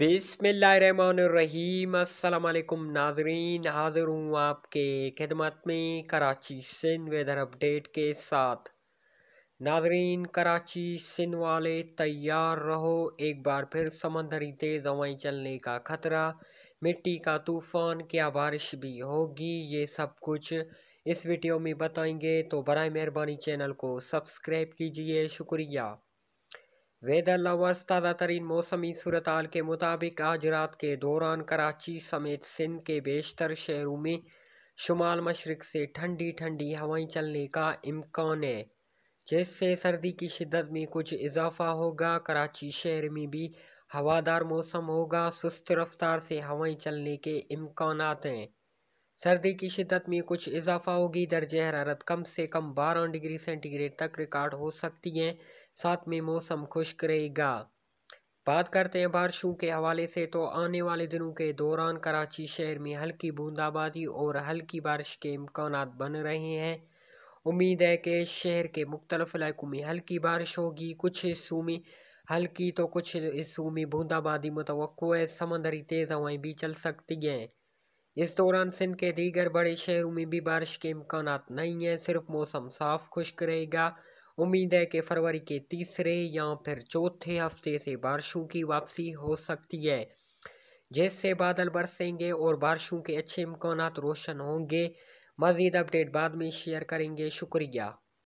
बिसमीम अल्लाम नाजरीन हाज़िर हूँ आपके खिदमत में कराची सिंध वेदर अपडेट के साथ नाजरीन कराची सिंध वाले तैयार रहो एक बार फिर समंदरी तेज़ हवाएँ चलने का ख़तरा मिट्टी का तूफ़ान क्या बारिश भी होगी ये सब कुछ इस वीडियो में बताएंगे तो बर मेहरबानी चैनल को सब्सक्राइब कीजिए शुक्रिया वेदर लवर्स ताज़ा तरीन मौसमी सूरत के मुताबिक आज रात के दौरान कराची समेत सिंध के बेशतर शहरों में शुमाल मशरक से ठंडी ठंडी हवाएं चलने का इम्कान है जिससे सर्दी की शिदत में कुछ इजाफा होगा कराची शहर में भी हवादार मौसम होगा सुस्त रफ्तार से हवाएं चलने के इम्कान हैं सर्दी की शिदत में कुछ इजाफा होगी दर्ज हरारत कम से कम बारह डिग्री सेंटीग्रेड तक रिकॉर्ड हो सकती हैं साथ में मौसम खुश्क रहेगा बात करते हैं बारिशों के हवाले से तो आने वाले दिनों के दौरान कराची शहर में हल्की बूंदाबादी और हल्की बारिश के इम्कान बन रहे हैं उम्मीद है कि शहर के मुख्तलिफ इलाकों में हल्की बारिश होगी कुछ हिस्सों में हल्की तो कुछ हिस्सों में बूंदाबादी मुतव है समंदरी तेज़ हवाएं भी चल सकती हैं इस दौरान सिंध के दीगर बड़े शहरों में भी बारिश के इम्कान नहीं है सिर्फ मौसम साफ खुश्क रहेगा उम्मीद है कि फरवरी के तीसरे या फिर चौथे हफ्ते से बारिशों की वापसी हो सकती है जिससे बादल बरसेंगे और बारिशों के अच्छे इम्कान रोशन होंगे मज़ीद अपडेट बाद में शेयर करेंगे शुक्रिया